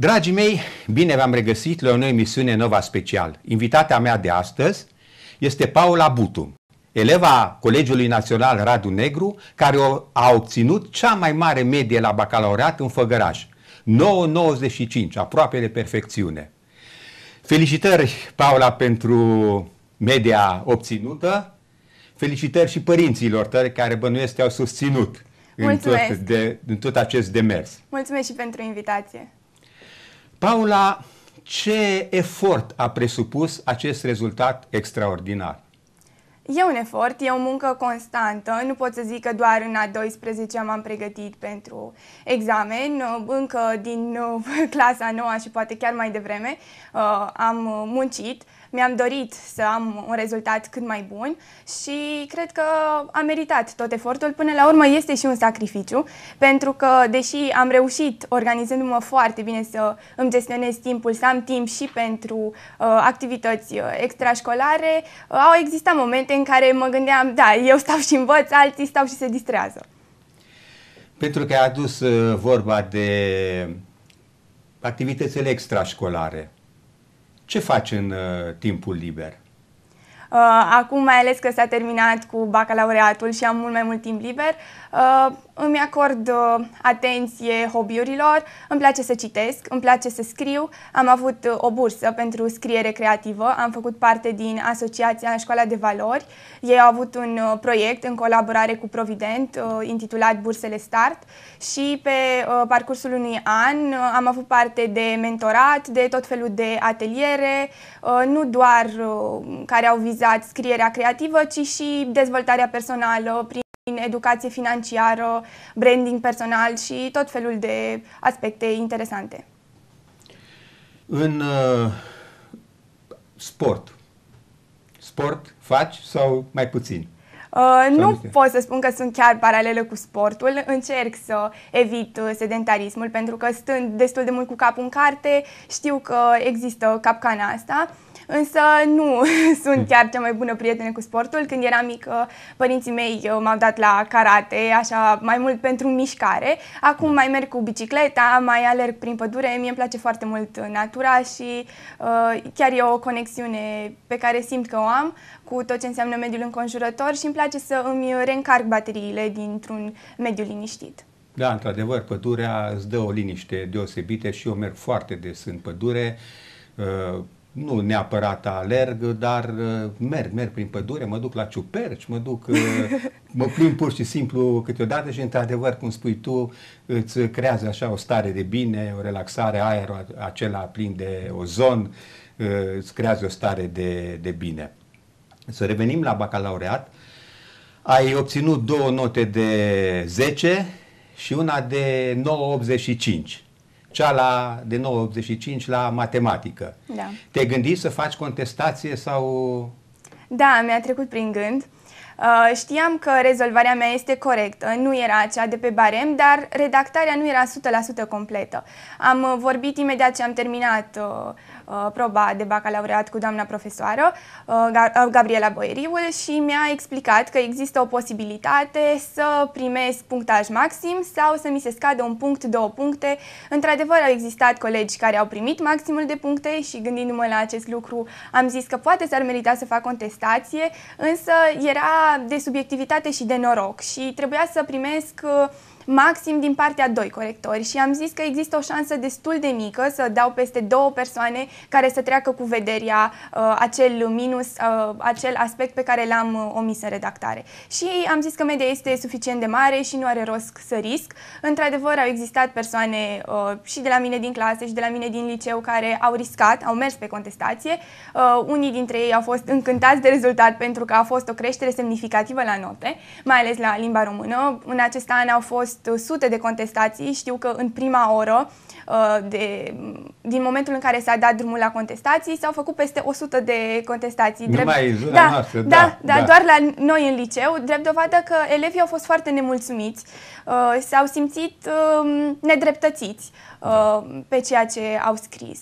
Dragii mei, bine v-am regăsit la o nouă emisiune Nova Special. Invitatea mea de astăzi este Paula Butu, eleva Colegiului Național Radu Negru, care a obținut cea mai mare medie la bacalaureat în Făgăraș, 9,95, aproape de perfecțiune. Felicitări, Paula, pentru media obținută. Felicitări și părinților tăi care bănuiesc te-au susținut în tot, de, în tot acest demers. Mulțumesc și pentru invitație. Paula, ce efort a presupus acest rezultat extraordinar? E un efort, e o muncă constantă, nu pot să zic că doar în a 12 m-am pregătit pentru examen, încă din uh, clasa 9 și poate chiar mai devreme uh, am muncit, mi-am dorit să am un rezultat cât mai bun și cred că a meritat tot efortul. Până la urmă este și un sacrificiu, pentru că deși am reușit organizându-mă foarte bine să îmi gestionez timpul, să am timp și pentru uh, activități uh, extrașcolare, uh, au existat momente în care mă gândeam, da, eu stau și învăț, alții stau și se distrează. Pentru că ai adus uh, vorba de activitățile extrașcolare. Ce faci în uh, timpul liber? Uh, acum, mai ales că s-a terminat cu bacalaureatul și am mult mai mult timp liber, uh, îmi acord uh, atenție hobby-urilor, îmi place să citesc, îmi place să scriu. Am avut uh, o bursă pentru scriere creativă, am făcut parte din Asociația Școala de Valori. Ei au avut un uh, proiect în colaborare cu Provident intitulat Bursele Start și pe parcursul unui an am avut parte de mentorat, de tot felul de ateliere, nu doar care au vizat scrierea creativă, ci și dezvoltarea personală prin în educație financiară, branding personal și tot felul de aspecte interesante. În uh, sport, sport faci sau mai puțin? Uh, nu pot să spun că sunt chiar paralele cu sportul. Încerc să evit uh, sedentarismul pentru că stând destul de mult cu capul în carte, știu că există capcana asta. Însă nu sunt chiar cea mai bună prietenă cu sportul. Când eram mică, părinții mei uh, m-au dat la karate, așa mai mult pentru mișcare. Acum da. mai merg cu bicicleta, mai alerg prin pădure, mie îmi place foarte mult natura și uh, chiar e o conexiune pe care simt că o am cu tot ce înseamnă mediul înconjurător și îmi place să îmi reîncarc bateriile dintr-un mediu liniștit. Da, într-adevăr, pădurea îți dă o liniște deosebită și eu merg foarte des în pădure. Uh, nu neapărat alerg, dar uh, merg, merg prin pădure, mă duc la ciuperci, mă duc, uh, mă plimb pur și simplu câteodată și, într-adevăr, cum spui tu, îți creează așa o stare de bine, o relaxare, aerul acela plin de ozon, îți creează o stare de, de bine. Să revenim la bacalaureat. Ai obținut două note de 10 și una de 985 cea la, de 985 la matematică. Da. Te gândi să faci contestație sau... Da, mi-a trecut prin gând. Uh, știam că rezolvarea mea este corectă, nu era cea de pe barem, dar redactarea nu era 100% completă. Am uh, vorbit imediat ce am terminat uh, Uh, proba de bacalaureat cu doamna profesoară, uh, uh, Gabriela Boeriul, și mi-a explicat că există o posibilitate să primesc punctaj maxim sau să mi se scadă un punct, două puncte. Într-adevăr, au existat colegi care au primit maximul de puncte și gândindu-mă la acest lucru, am zis că poate s-ar merita să fac contestație, însă era de subiectivitate și de noroc și trebuia să primesc maxim din partea doi corectori și am zis că există o șansă destul de mică să dau peste două persoane care să treacă cu vederea uh, acel minus, uh, acel aspect pe care l-am uh, omis în redactare. Și am zis că media este suficient de mare și nu are rost să risc. Într-adevăr, au existat persoane uh, și de la mine din clase și de la mine din liceu care au riscat, au mers pe contestație. Uh, unii dintre ei au fost încântați de rezultat pentru că a fost o creștere semnificativă la note, mai ales la limba română. În acest an au fost fost uh, sute de contestații. Știu că în prima oră, uh, de, din momentul în care s-a dat drumul la contestații, s-au făcut peste 100 de contestații. Numai drept... zona da, noastră, da, da, da, da, doar la noi în liceu, drept dovadă că elevii au fost foarte nemulțumiți, uh, s-au simțit um, nedreptățiți pe ceea ce au scris.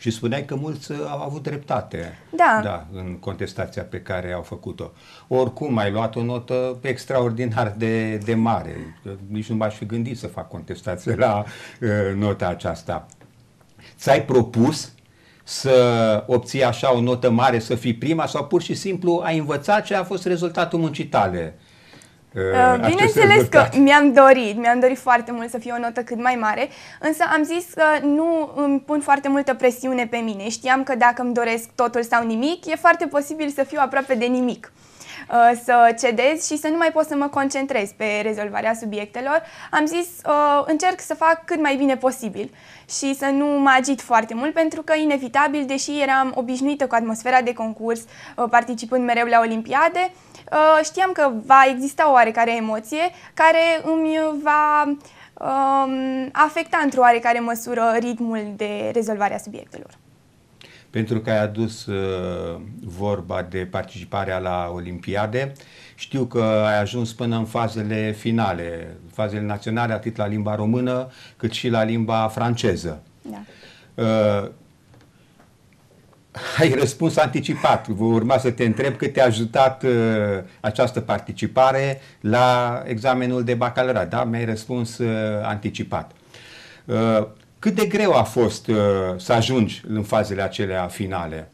Și spuneai că mulți uh, au avut dreptate da. Da, în contestația pe care au făcut-o. Oricum, ai luat o notă extraordinar de, de mare. Nici nu m-aș fi gândit să fac contestație la uh, nota aceasta. Ți-ai propus să obții așa o notă mare, să fii prima sau pur și simplu ai învățat ce a fost rezultatul muncii tale? Uh, Uh, uh, bineînțeles că mi-am dorit, mi-am dorit foarte mult să fie o notă cât mai mare, însă am zis că nu îmi pun foarte multă presiune pe mine. Știam că dacă îmi doresc totul sau nimic, e foarte posibil să fiu aproape de nimic uh, să cedez și să nu mai pot să mă concentrez pe rezolvarea subiectelor, am zis uh, încerc să fac cât mai bine posibil și să nu mă agit foarte mult pentru că inevitabil, deși eram obișnuită cu atmosfera de concurs, uh, participând mereu la olimpiade, Uh, știam că va exista o oarecare emoție care îmi va um, afecta într-o oarecare măsură ritmul de rezolvare a subiectelor. Pentru că ai adus uh, vorba de participarea la Olimpiade, știu că ai ajuns până în fazele finale, fazele naționale, atât la limba română cât și la limba franceză. Da. Uh, ai răspuns anticipat. Vă urma să te întreb cât te-a ajutat uh, această participare la examenul de bacalaureat, da? Mi-ai răspuns uh, anticipat. Uh, cât de greu a fost uh, să ajungi în fazele acelea finale?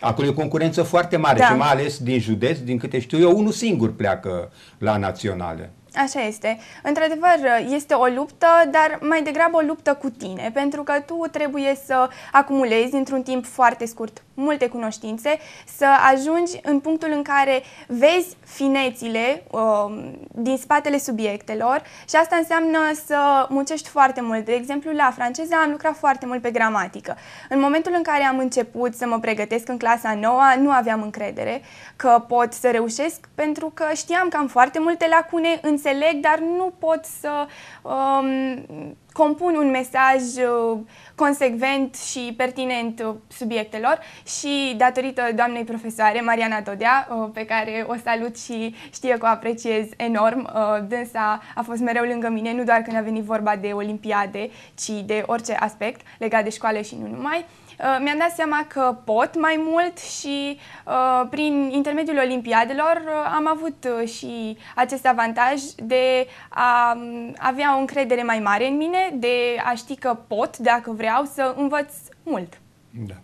Acolo e o concurență foarte mare da. și mai ales din județ, din câte știu eu, unul singur pleacă la naționale. Așa este. Într-adevăr, este o luptă, dar mai degrabă o luptă cu tine, pentru că tu trebuie să acumulezi într-un timp foarte scurt multe cunoștințe, să ajungi în punctul în care vezi finețile uh, din spatele subiectelor și asta înseamnă să muncești foarte mult. De exemplu, la franceză am lucrat foarte mult pe gramatică. În momentul în care am început să mă pregătesc în clasa noua, nu aveam încredere că pot să reușesc pentru că știam că am foarte multe lacune, înțeleg, dar nu pot să um, compun un mesaj uh, consecvent și pertinent uh, subiectelor și datorită doamnei profesoare Mariana Todea, uh, pe care o salut și știe că o apreciez enorm, dânsa a fost mereu lângă mine, nu doar când a venit vorba de olimpiade, ci de orice aspect legat de școală și nu numai, Uh, mi-am dat seama că pot mai mult și uh, prin intermediul olimpiadelor uh, am avut și acest avantaj de a um, avea o încredere mai mare în mine, de a ști că pot, dacă vreau, să învăț mult. Da.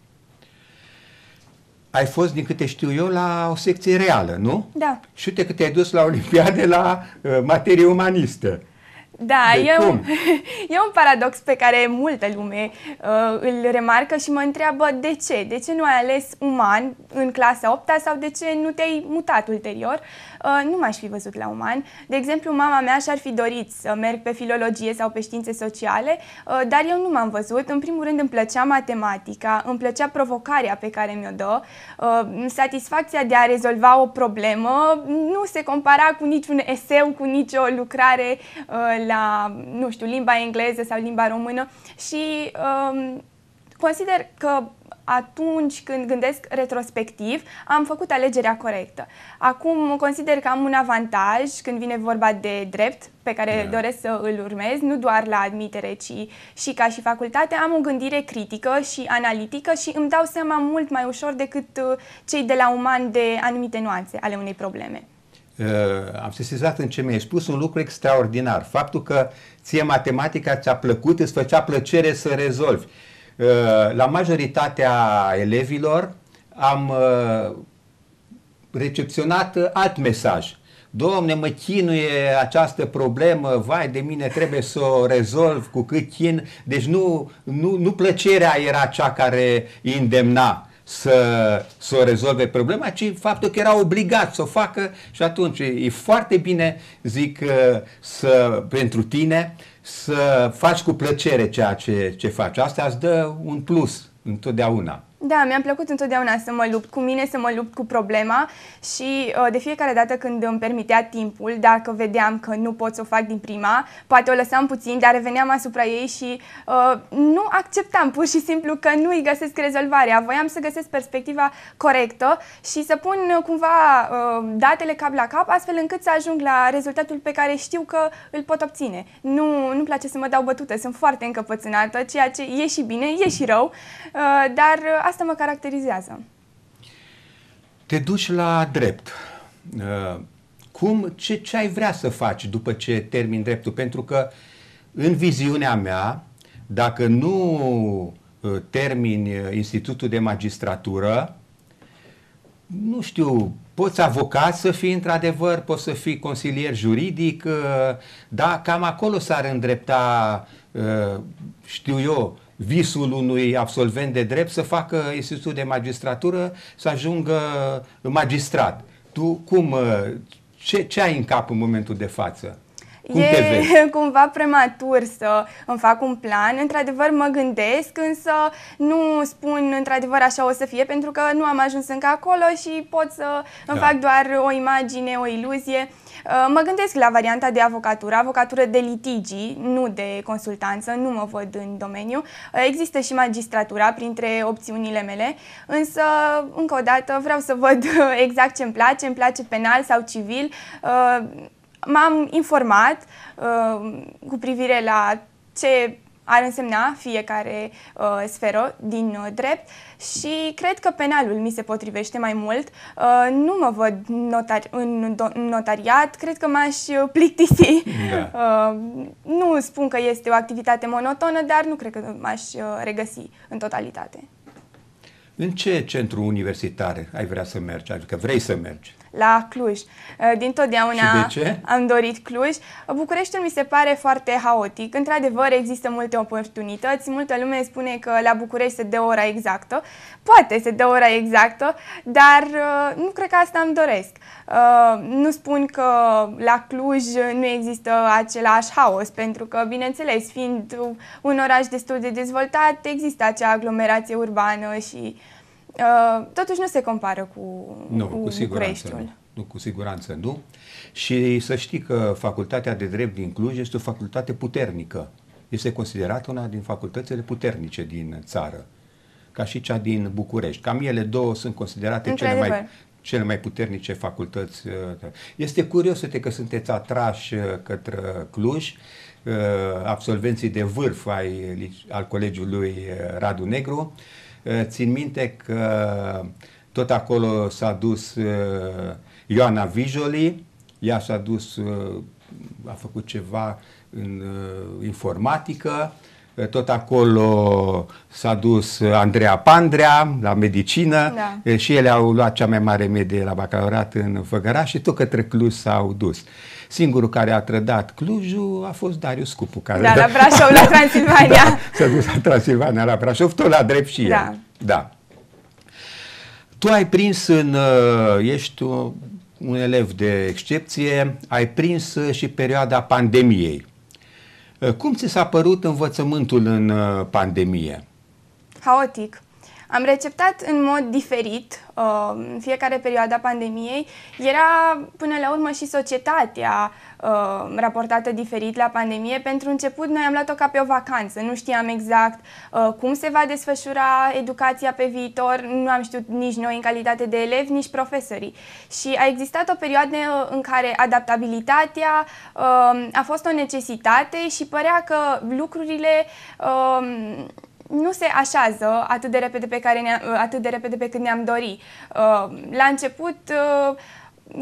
Ai fost, din câte știu eu, la o secție reală, nu? Da. Și uite că te-ai dus la Olimpiade la uh, materie umanistă. Da, e un, e un paradox pe care multă lume uh, îl remarcă și mă întreabă de ce. De ce nu ai ales uman în clasa 8 sau de ce nu te-ai mutat ulterior? Uh, Uh, nu m-aș fi văzut la uman. De exemplu, mama mea și-ar fi dorit să merg pe filologie sau pe științe sociale, uh, dar eu nu m-am văzut. În primul rând îmi plăcea matematica, îmi plăcea provocarea pe care mi-o dă, uh, satisfacția de a rezolva o problemă nu se compara cu niciun eseu, cu nicio lucrare la, nu știu, limba engleză sau limba română și um, consider că atunci când gândesc retrospectiv, am făcut alegerea corectă. Acum consider că am un avantaj când vine vorba de drept, pe care yeah. doresc să îl urmez, nu doar la admitere, ci și ca și facultate, am o gândire critică și analitică și îmi dau seama mult mai ușor decât uh, cei de la uman de anumite nuanțe ale unei probleme. Uh, am sesizat în ce mi-ai spus un lucru extraordinar. Faptul că ție matematica ți-a plăcut, îți făcea plăcere să rezolvi. Uh, Uh, la majoritatea elevilor am uh, recepționat alt mesaj. Domne, mă chinuie această problemă, vai de mine, trebuie să o rezolv cu cât chin. Deci nu, nu, nu plăcerea era cea care îi îndemna să, să o rezolve problema, ci faptul că era obligat să o facă și atunci e foarte bine, zic, uh, să, pentru tine să faci cu plăcere ceea ce, ce faci. Asta îți dă un plus întotdeauna. Da, mi-a plăcut întotdeauna să mă lupt cu mine, să mă lupt cu problema și uh, de fiecare dată când îmi permitea timpul, dacă vedeam că nu pot să o fac din prima, poate o lăsam puțin, dar reveneam asupra ei și uh, nu acceptam pur și simplu că nu îi găsesc rezolvarea. Voiam să găsesc perspectiva corectă și să pun uh, cumva uh, datele cap la cap, astfel încât să ajung la rezultatul pe care știu că îl pot obține. Nu, nu place să mă dau bătută, sunt foarte încăpățânată, ceea ce e și bine, e și rău, uh, dar uh, asta mă caracterizează. Te duci la drept. Uh, cum, ce, ce ai vrea să faci după ce termin dreptul? Pentru că în viziunea mea, dacă nu uh, termini uh, Institutul de Magistratură, nu știu, poți avocat să fii într-adevăr, poți să fii consilier juridic, da, cam acolo s-ar îndrepta, știu eu, visul unui absolvent de drept să facă institutul de magistratură, să ajungă magistrat. Tu cum, ce, ce ai în cap în momentul de față? Cum e cumva prematur să îmi fac un plan. Într-adevăr, mă gândesc, însă nu spun într-adevăr așa o să fie, pentru că nu am ajuns încă acolo și pot să îmi da. fac doar o imagine, o iluzie. Uh, mă gândesc la varianta de avocatură, avocatură de litigii, nu de consultanță, nu mă văd în domeniu. Uh, există și magistratura printre opțiunile mele, însă, încă o dată, vreau să văd exact ce îmi place, îmi place penal sau civil uh, M-am informat uh, cu privire la ce ar însemna fiecare uh, sferă din uh, drept și cred că penalul mi se potrivește mai mult. Uh, nu mă văd notar- în, do- în notariat, cred că m-aș uh, plictisi. Da. Uh, nu spun că este o activitate monotonă, dar nu cred că m-aș uh, regăsi în totalitate. În ce centru universitar ai vrea să mergi? Adică vrei să mergi? la Cluj. Uh, Din totdeauna am dorit Cluj. Uh, Bucureștiul mi se pare foarte haotic. Într-adevăr, există multe oportunități. Multă lume spune că la București se dă ora exactă. Poate se dă ora exactă, dar uh, nu cred că asta îmi doresc. Nu spun că la Cluj nu există același haos, pentru că, bineînțeles, fiind un oraș destul de dezvoltat, există acea aglomerație urbană și Uh, totuși nu se compară cu, nu, cu, cu siguranță, nu. nu, cu siguranță nu. Și să știi că facultatea de drept din Cluj este o facultate puternică. Este considerată una din facultățile puternice din țară, ca și cea din București. Cam ele două sunt considerate cele mai, cele mai puternice facultăți. Uh, este curios să te că sunteți atrași uh, către Cluj, absolvenții de vârf ai, al colegiului Radu Negru, Eh, țin minte că tot acolo s-a dus eh, Ioana Vijoli, ea s-a dus, eh, a făcut ceva în informatică, tot acolo s-a dus Andreea Pandrea la medicină da. și ele au luat cea mai mare medie la bacalaureat în Făgăraș și tot către Cluj s-au dus. Uh, Singurul care a trădat Clujul a fost Darius Cupu. Care, da, da, la Brașov, la da. Transilvania. Da, s-a dus la Transilvania, la Brașov, tot la drept și el. Da. da. Tu ai prins în... Uh, ești un elev de excepție, ai prins uh, și perioada pandemiei. Uh, cum ți s-a părut învățământul în pandemie? Haotic. Am receptat în mod diferit uh, în fiecare perioadă a pandemiei. Era până la urmă și societatea uh, raportată diferit la pandemie. Pentru început noi am luat-o ca pe o vacanță. Nu știam exact uh, cum se va desfășura educația pe viitor. Nu am știut nici noi în calitate de elevi, nici profesorii. Și a existat o perioadă în care adaptabilitatea a fost o necesitate și părea că lucrurile nu se așează atât de repede pe, care ne uh, atât de repede pe cât ne-am dorit. Uh, la început uh,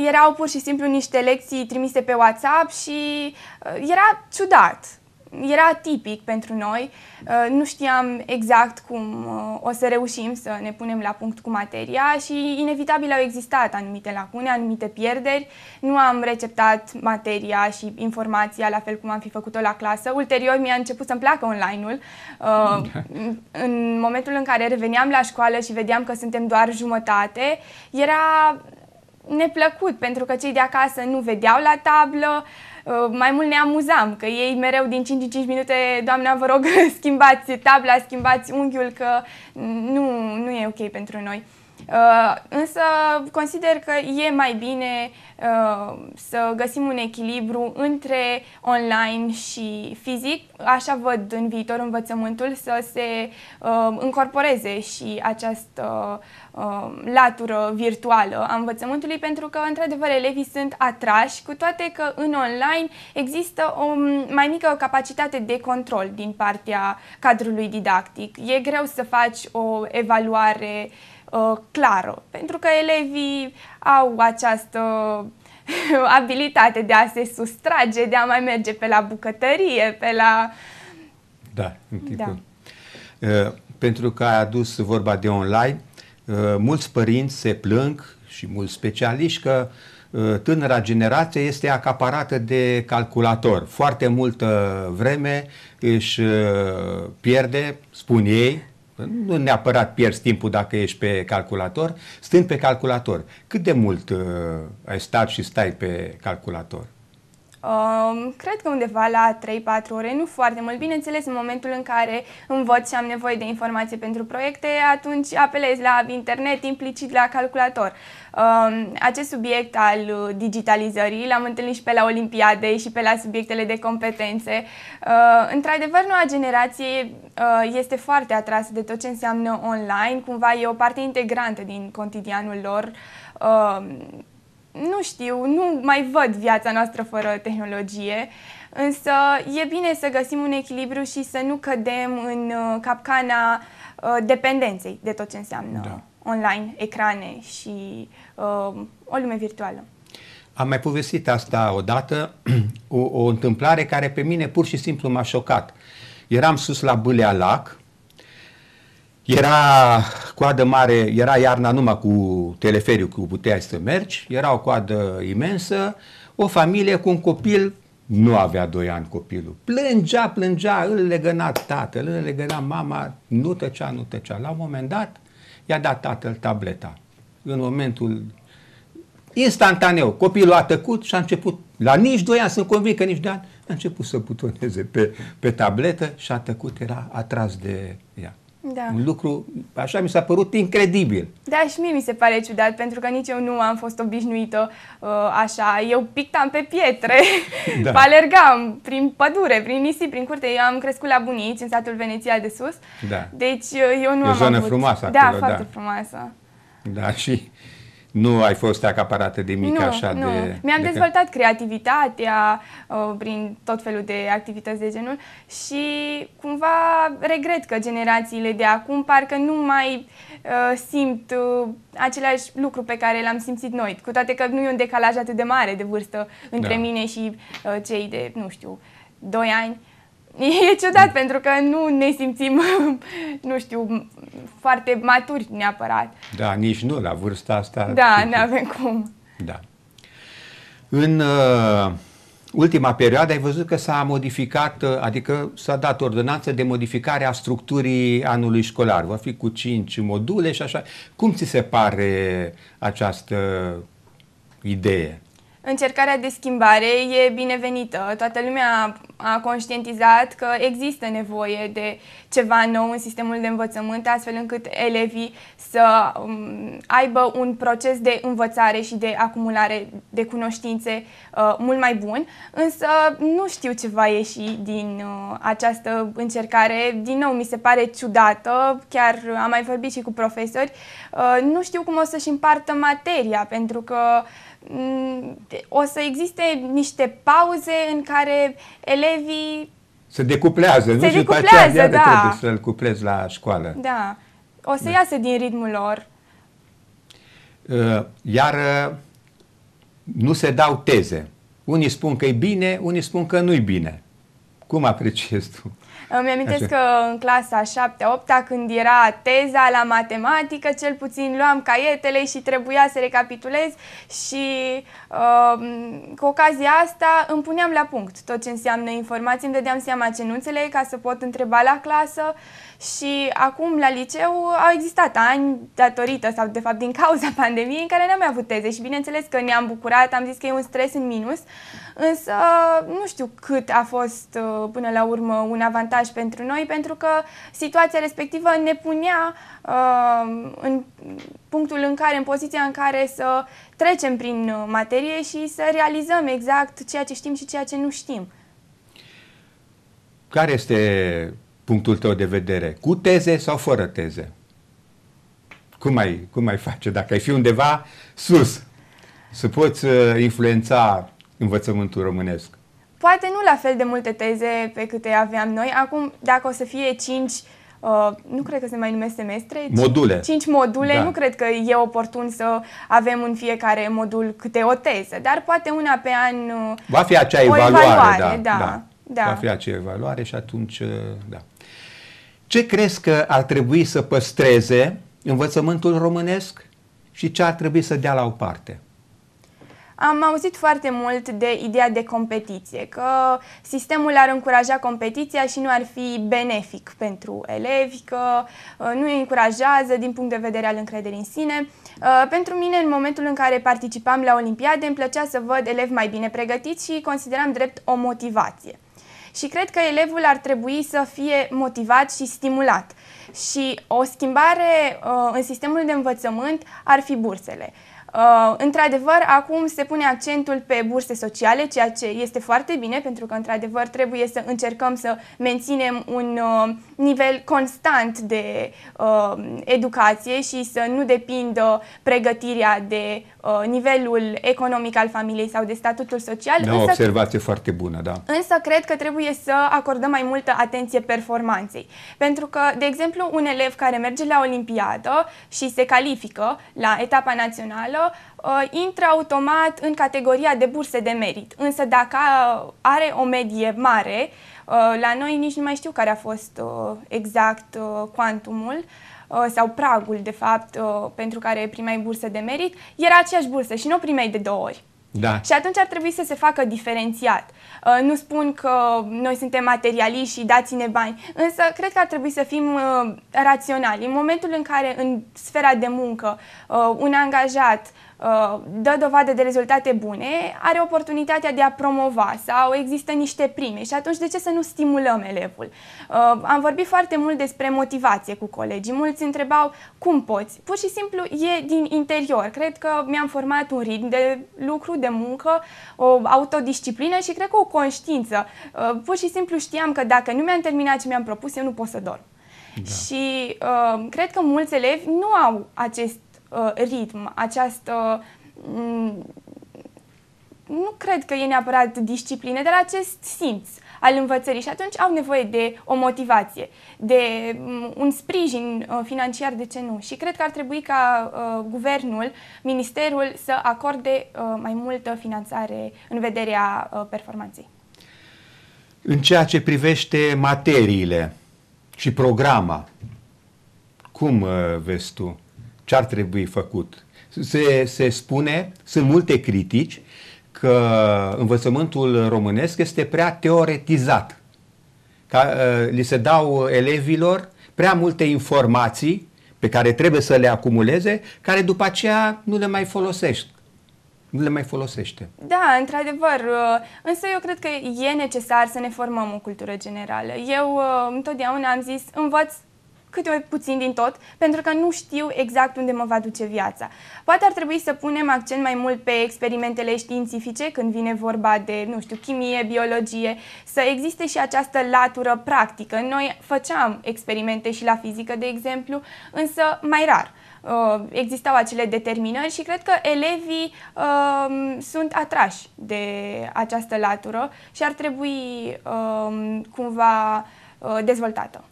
erau pur și simplu niște lecții trimise pe WhatsApp și era ciudat era atipic pentru noi, uh, nu știam exact cum uh, o să reușim să ne punem la punct cu materia și inevitabil au existat anumite lacune, anumite pierderi, nu am receptat materia și informația la fel cum am fi făcut-o la clasă. Ulterior mi-a început să-mi placă online-ul. Uh, în momentul în care reveneam la școală și vedeam că suntem doar jumătate, era neplăcut pentru că cei de acasă nu vedeau la tablă, uh, Uh, mai mult ne amuzam, că ei mereu din 5 în 5 minute, doamna, vă rog, schimbați tabla, schimbați unghiul, că nu, nu e ok pentru noi. Uh, însă consider că e mai bine uh, să găsim un echilibru între online și fizic. Așa văd în viitor învățământul să se uh, încorporeze și această latură virtuală a învățământului pentru că, într-adevăr, elevii sunt atrași, cu toate că în online există o mai mică capacitate de control din partea cadrului didactic. E greu să faci o evaluare uh, Uh, clară, pentru că elevii au această abilitate de a se sustrage, de a mai merge pe la bucătărie, pe la... Da, în da. timpul. Da. pentru că ai adus vorba de online, uh, mulți părinți se plâng și mulți specialiști că tânăra generație este acaparată de calculator. Foarte multă vreme își pierde, spun ei, nu neapărat pierzi timpul dacă ești pe calculator, stând pe calculator. Cât de mult uh, ai stat și stai pe calculator? Um, cred că undeva la 3-4 ore, nu foarte mult. Bineînțeles, în momentul în care învăț și am nevoie de informații pentru proiecte, atunci apelez la internet, implicit la calculator. Um, acest subiect al uh, digitalizării l-am întâlnit și pe la Olimpiade și pe la subiectele de competențe. Uh, într-adevăr, noua generație uh, este foarte atrasă de tot ce înseamnă online. Cumva e o parte integrantă din cotidianul lor. Uh, nu știu, nu mai văd viața noastră fără tehnologie, însă e bine să găsim un echilibru și să nu cădem în uh, capcana uh, dependenței de tot ce înseamnă da. online, ecrane și uh, o lume virtuală. Am mai povestit asta odată, o, o întâmplare care pe mine pur și simplu m-a șocat. Eram sus la Bâlea Lac, era coadă mare, era iarna numai cu teleferiu, cu puteai să mergi, era o coadă imensă, o familie cu un copil, nu avea doi ani copilul. Plângea, plângea, îl legăna tatăl, îl legăna mama, nu tăcea, nu tăcea. La un moment dat, i-a dat tatăl tableta. În momentul instantaneu, copilul a tăcut și a început, la nici doi ani, sunt convins că nici de ani, a început să butoneze pe, pe tabletă și a tăcut, era atras de ea. Da. Un lucru, așa mi s-a părut incredibil. Da, și mie mi se pare ciudat, pentru că nici eu nu am fost obișnuită uh, așa. Eu pictam pe pietre, da. alergam prin pădure, prin nisip, prin curte. Eu am crescut la bunici, în satul Veneția de Sus. Da. Deci uh, eu nu e am zonă avut... frumoasă da, acolo, da. foarte da. frumoasă. Da, și nu ai fost acaparată de mic nu, așa nu. de... Mi-am de dezvoltat că... creativitatea uh, prin tot felul de activități de genul și cumva regret că generațiile de acum parcă nu mai uh, simt uh, același lucru pe care l-am simțit noi, cu toate că nu e un decalaj atât de mare de vârstă între da. mine și uh, cei de, nu știu, 2 ani. E ciudat mm. pentru că nu ne simțim, nu știu, foarte maturi neapărat. Da, nici nu, la vârsta asta. Da, nu avem cum. Da. În uh, ultima perioadă ai văzut că s-a modificat, uh, adică s-a dat ordonanță de modificare a structurii anului școlar. Va fi cu cinci module și așa. Cum ți se pare această idee? încercarea de schimbare e binevenită. Toată lumea a conștientizat că există nevoie de ceva nou în sistemul de învățământ, astfel încât elevii să um, aibă un proces de învățare și de acumulare de cunoștințe uh, mult mai bun, însă nu știu ce va ieși din uh, această încercare. Din nou, mi se pare ciudată, chiar am mai vorbit și cu profesori, uh, nu știu cum o să-și împartă materia, pentru că uh, Mm, o să existe niște pauze în care elevii se decuplează, se nu? Decuplează, și da. trebuie să-l cuplezi la școală. Da. O să da. iasă din ritmul lor. Uh, iar uh, nu se dau teze. Unii spun că e bine, unii spun că nu e bine. Cum apreciezi tu? Îmi amintesc Așa. că în clasa 7-8, când era teza la matematică, cel puțin luam caietele și trebuia să recapitulez și uh, cu ocazia asta îmi puneam la punct tot ce înseamnă informații, îmi dădeam seama ce nu înțeleg ca să pot întreba la clasă și acum la liceu au existat ani datorită sau de fapt din cauza pandemiei în care n-am mai avut teze și bineînțeles că ne-am bucurat, am zis că e un stres în minus, însă nu știu cât a fost uh, până la urmă un avantaj avantaj pentru noi, pentru că situația respectivă ne punea uh, în punctul în care, în poziția în care să trecem prin materie și să realizăm exact ceea ce știm și ceea ce nu știm. Care este punctul tău de vedere? Cu teze sau fără teze? Cum mai, cum face dacă ai fi undeva sus? Să poți uh, influența învățământul românesc. Poate nu la fel de multe teze pe câte aveam noi. Acum, dacă o să fie 5, uh, nu cred că se mai numesc semestre, module. 5 module, da. nu cred că e oportun să avem în fiecare modul câte o teză, dar poate una pe an. Uh, Va fi acea evaluare, evaluare da, da, da. Da. Va fi acea evaluare și atunci, uh, da. Ce crezi că ar trebui să păstreze învățământul românesc și ce ar trebui să dea la o parte? Am auzit foarte mult de ideea de competiție, că sistemul ar încuraja competiția și nu ar fi benefic pentru elevi, că uh, nu îi încurajează din punct de vedere al încrederii în sine. Uh, pentru mine, în momentul în care participam la Olimpiade, îmi plăcea să văd elevi mai bine pregătiți și consideram drept o motivație. Și cred că elevul ar trebui să fie motivat și stimulat. Și o schimbare uh, în sistemul de învățământ ar fi bursele. Uh, într-adevăr, acum se pune accentul pe burse sociale, ceea ce este foarte bine, pentru că, într-adevăr, trebuie să încercăm să menținem un uh, nivel constant de uh, educație și să nu depindă pregătirea de uh, nivelul economic al familiei sau de statutul social. Da, o observație foarte bună, da. Însă cred că trebuie să acordăm mai multă atenție performanței. Pentru că, de exemplu, un elev care merge la Olimpiadă și se califică la etapa națională, uh, intră automat în categoria de burse de merit. Însă dacă are o medie mare, uh, Uh, la noi nici nu mai știu care a fost uh, exact uh, cuantumul sau pragul, de fapt, pentru care primeai bursă de merit, era aceeași bursă și nu o primeai de două ori. Da. Și atunci ar trebui să se facă diferențiat. Nu spun că noi suntem materialiști și dați-ne bani, însă cred că ar trebui să fim raționali. În momentul în care în sfera de muncă un angajat Uh, dă dovadă de rezultate bune, are oportunitatea de a promova sau există niște prime și atunci de ce să nu stimulăm elevul? Uh, am vorbit foarte mult despre motivație cu colegii. Mulți întrebau cum poți. Pur și simplu e din interior. Cred că mi-am format un ritm de lucru, de muncă, o autodisciplină și cred că o conștiință. Uh, pur și simplu știam că dacă nu mi-am terminat ce mi-am propus, eu nu pot să dorm. Da. Și uh, cred că mulți elevi nu au acest Uh, ritm, această mm, nu cred că e neapărat disciplină, dar acest simț al învățării și atunci au nevoie de o motivație, de mm, un sprijin uh, financiar, de ce nu. Și cred că ar trebui ca uh, guvernul, ministerul să acorde uh, mai multă finanțare în vederea uh, performanței. În ceea ce privește materiile și programa, cum uh, vezi tu? ce ar trebui făcut. Se, se spune, sunt multe critici, că învățământul românesc este prea teoretizat. Ca, uh, li se dau elevilor prea multe informații pe care trebuie să le acumuleze, care după aceea nu le mai folosești nu le mai folosește. Da, într-adevăr, ă, însă eu cred că e necesar să ne formăm o cultură generală. Eu ă, întotdeauna am zis, învăț câte ori puțin din tot, pentru că nu știu exact unde mă va duce viața. Poate ar trebui să punem accent mai mult pe experimentele științifice când vine vorba de, nu știu, chimie, biologie, să existe și această latură practică. Noi făceam experimente și la fizică, de exemplu, însă mai rar uh, existau acele determinări și cred că elevii um, sunt atrași de această latură și ar trebui um, cumva dezvoltată.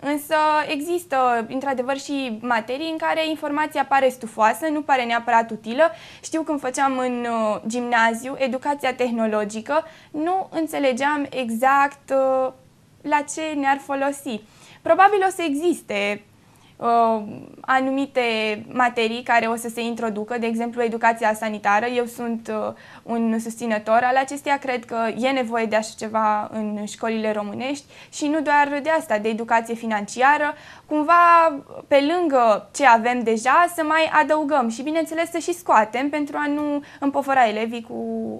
Însă există, într-adevăr, și materii în care informația pare stufoasă, nu pare neapărat utilă. Știu când făceam în uh, gimnaziu educația tehnologică, nu înțelegeam exact uh, la ce ne-ar folosi. Probabil o să existe uh, anumite materii care o să se introducă, de exemplu educația sanitară. Eu sunt uh, un susținător al acesteia, cred că e nevoie de așa ceva în școlile românești și nu doar de asta, de educație financiară, cumva pe lângă ce avem deja să mai adăugăm și bineînțeles să și scoatem pentru a nu împofora elevii cu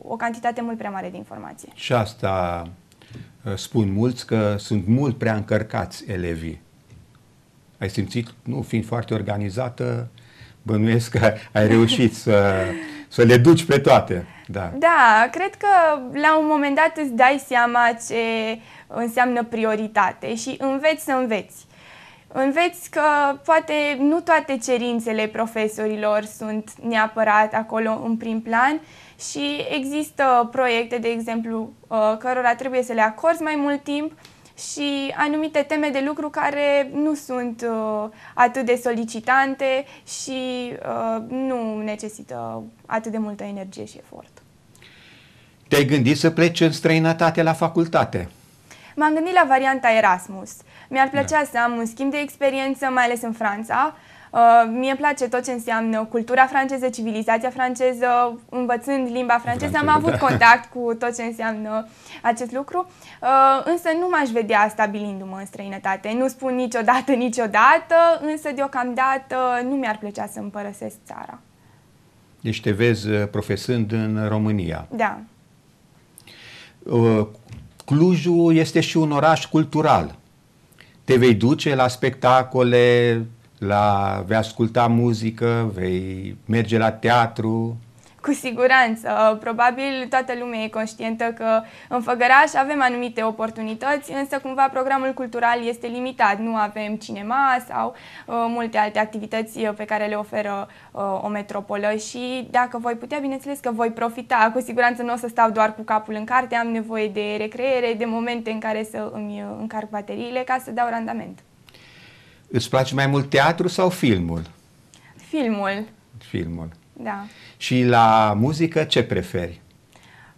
o cantitate mult prea mare de informație. Și asta uh, spun mulți că sunt mult prea încărcați elevii ai simțit, nu fiind foarte organizată, bănuiesc că ai reușit să, să le duci pe toate. Da. da, cred că la un moment dat îți dai seama ce înseamnă prioritate și înveți să înveți. Înveți că poate nu toate cerințele profesorilor sunt neapărat acolo în prim plan și există proiecte, de exemplu, uh, cărora trebuie să le acorzi mai mult timp și anumite teme de lucru care nu sunt uh, atât de solicitante și uh, nu necesită atât de multă energie și efort. Te-ai gândit să pleci în străinătate la facultate? M-am gândit la varianta Erasmus. Mi-ar da. plăcea da. să am un schimb de experiență, mai ales în Franța, uh, Uh, mie îmi place tot ce înseamnă cultura franceză, civilizația franceză, învățând limba franceză, am avut da. contact cu tot ce înseamnă acest lucru, uh, însă nu m-aș vedea stabilindu-mă în străinătate. Nu spun niciodată, niciodată, însă deocamdată nu mi-ar plăcea să îmi părăsesc țara. Deci te vezi uh, profesând în România. Da. Clujul este și un oraș cultural. Te vei duce la spectacole, la, vei asculta muzică, vei merge la teatru, cu siguranță. Probabil toată lumea e conștientă că în Făgăraș avem anumite oportunități, însă cumva programul cultural este limitat. Nu avem cinema sau uh, multe alte activități uh, pe care le oferă uh, o metropolă și dacă voi putea, bineînțeles că voi profita. Cu siguranță nu o să stau doar cu capul în carte, am nevoie de recreere, de momente în care să îmi uh, încarc bateriile ca să dau randament. Îți place mai mult teatru sau filmul? Filmul. Filmul. Da. Și la muzică ce preferi?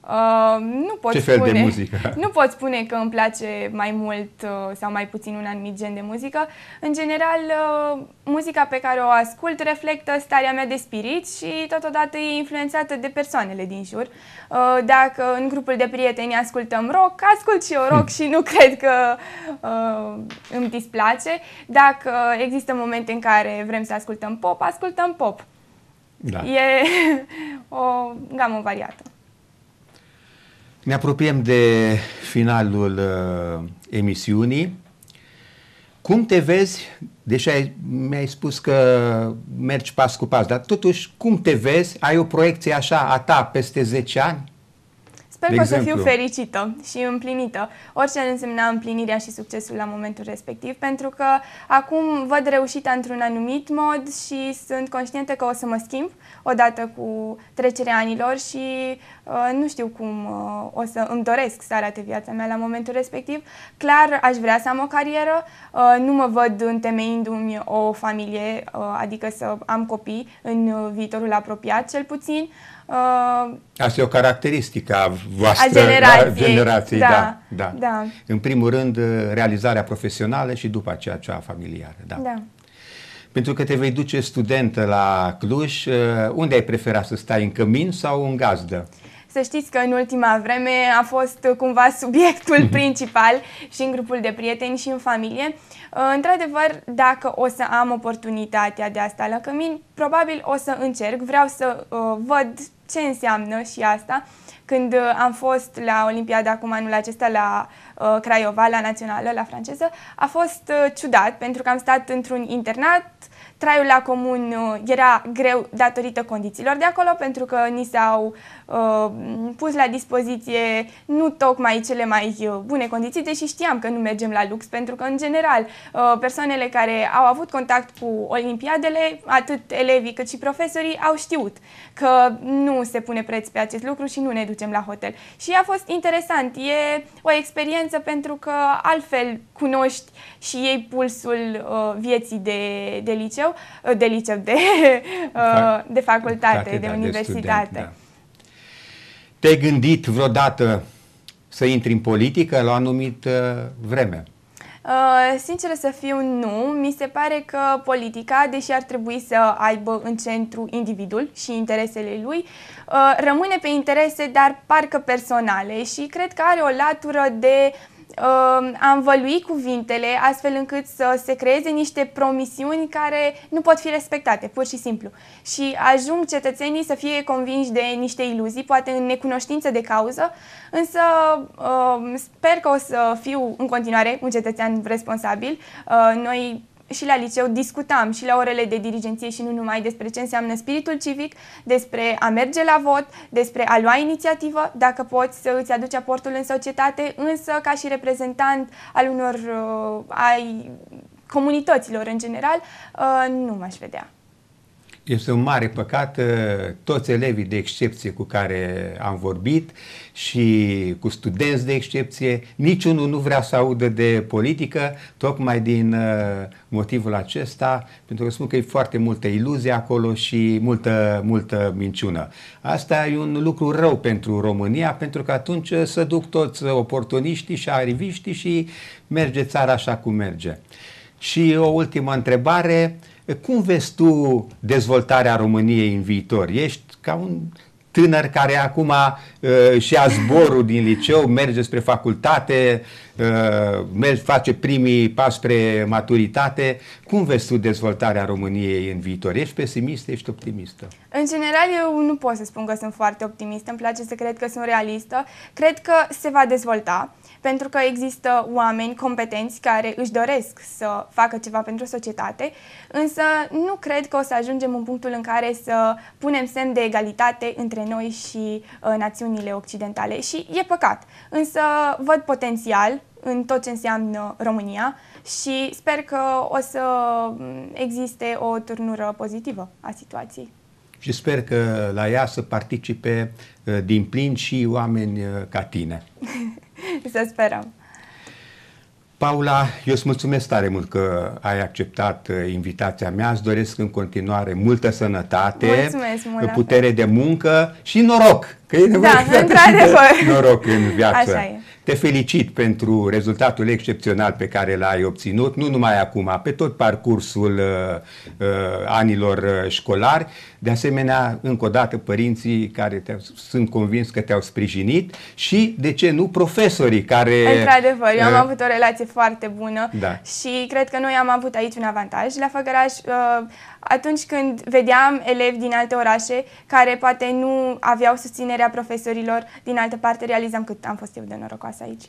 Uh, nu pot Ce fel spune, de muzică? Nu pot spune că îmi place mai mult uh, sau mai puțin un anumit gen de muzică. În general, uh, muzica pe care o ascult reflectă starea mea de spirit și totodată e influențată de persoanele din jur. Uh, dacă în grupul de prieteni ascultăm rock, ascult și eu rock hmm. și nu cred că uh, îmi displace. Dacă există momente în care vrem să ascultăm pop, ascultăm pop. Da. E o gamă variată. Ne apropiem de finalul uh, emisiunii. Cum te vezi, deși ai, mi-ai spus că mergi pas cu pas, dar totuși cum te vezi? Ai o proiecție așa a ta peste 10 ani? Sper de că exemplu. o să fiu fericită și împlinită, orice ar însemna împlinirea și succesul la momentul respectiv, pentru că acum văd reușita într-un anumit mod și sunt conștientă că o să mă schimb odată cu trecerea anilor și uh, nu știu cum uh, o să îmi doresc să arate viața mea la momentul respectiv. Clar, aș vrea să am o carieră, uh, nu mă văd întemeindu-mi o familie, uh, adică să am copii în viitorul apropiat cel puțin, Uh, Asta e o caracteristică a voastră, a da, generației, a generației da, da, da. da. În primul rând, uh, realizarea profesională și după aceea cea familiară. Da. da. Pentru că te vei duce studentă la Cluj, uh, unde ai prefera să stai, în cămin sau în gazdă? Uh, să știți că în ultima vreme a fost cumva subiectul mhm. principal și în grupul de prieteni și în familie. Uh, într-adevăr, dacă o să am oportunitatea de a sta la cămin, probabil o să încerc. Vreau să uh, văd ce înseamnă și asta. Când uh, am fost la Olimpiada acum anul acesta la Uh, Craiova, la națională, la franceză, a fost uh, ciudat pentru că am stat într-un internat, traiul la comun uh, era greu datorită condițiilor de acolo pentru că ni s-au uh, pus la dispoziție nu tocmai cele mai bune condiții, deși știam că nu mergem la lux pentru că, în general, uh, persoanele care au avut contact cu olimpiadele, atât elevii cât și profesorii, au știut că nu se pune preț pe acest lucru și nu ne ducem la hotel. Și a fost interesant, e o experiență diferență pentru că altfel cunoști și ei pulsul uh, vieții de, de liceu, uh, de liceu, de, uh, de facultate, Fac, de da, universitate. De student, da. Te-ai gândit vreodată să intri în politică la o anumită uh, vreme? Uh, sincer sinceră să fiu, nu. Mi se pare că politica, deși ar trebui să aibă în centru individul și interesele lui, uh, rămâne pe interese, dar parcă personale și cred că are o latură de uh, Um, a învălui cuvintele astfel încât să se creeze niște promisiuni care nu pot fi respectate, pur și simplu. Și ajung cetățenii să fie convinși de niște iluzii, poate în necunoștință de cauză, însă um, sper că o să fiu în continuare un cetățean responsabil. Uh, noi și la liceu discutam și la orele de dirigenție și nu numai despre ce înseamnă spiritul civic, despre a merge la vot, despre a lua inițiativă, dacă poți să îți aduci aportul în societate, însă ca și reprezentant al unor uh, ai comunităților în general, uh, nu m-aș vedea este un mare păcat. Uh, toți elevii de excepție cu care am vorbit și cu studenți de excepție, niciunul nu vrea să audă de politică, tocmai din uh, motivul acesta, pentru că spun că e foarte multă iluzie acolo și multă, multă minciună. Asta e un lucru rău pentru România, pentru că atunci uh, se duc toți oportuniștii și ariviștii și merge țara așa cum merge. Și o ultimă întrebare, cum vezi tu dezvoltarea României în viitor? Ești ca un tânăr care acum uh, și a zborul din liceu, merge spre facultate, uh, merge, face primii pași spre maturitate. Cum vezi tu dezvoltarea României în viitor? Ești pesimistă, ești optimistă? În general, eu nu pot să spun că sunt foarte optimistă. Îmi place să cred că sunt realistă. Cred că se va dezvolta pentru că există oameni competenți care își doresc să facă ceva pentru societate, însă nu cred că o să ajungem în punctul în care să punem semn de egalitate între noi și uh, națiunile occidentale și e păcat. Însă văd potențial în tot ce înseamnă România și sper că o să mm, existe o turnură pozitivă a situației și sper că la ea să participe uh, din plin și oameni uh, ca tine. Să sperăm. Paula, eu îți mulțumesc tare mult că ai acceptat uh, invitația mea. Îți doresc în continuare multă sănătate, Mulțumesc, mult putere de muncă și noroc. Că e nevoie da, exact într-adevăr. Noroc în viață. Așa e. Te felicit pentru rezultatul excepțional pe care l-ai obținut, nu numai acum, pe tot parcursul uh, uh, anilor uh, școlari. De asemenea, încă o dată, părinții care te sunt convins că te-au sprijinit și, de ce nu, profesorii care... Într-adevăr, eu am eh, avut o relație foarte bună da. și cred că noi am avut aici un avantaj la Făgăraș. Eh, atunci când vedeam elevi din alte orașe care poate nu aveau susținerea profesorilor din altă parte, realizam cât am fost eu de norocoasă aici.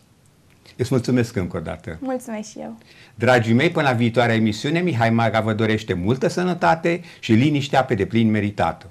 Îți mulțumesc încă o dată. Mulțumesc și eu. Dragii mei, până la viitoarea emisiune, Mihai Maga vă dorește multă sănătate și liniștea pe deplin meritată.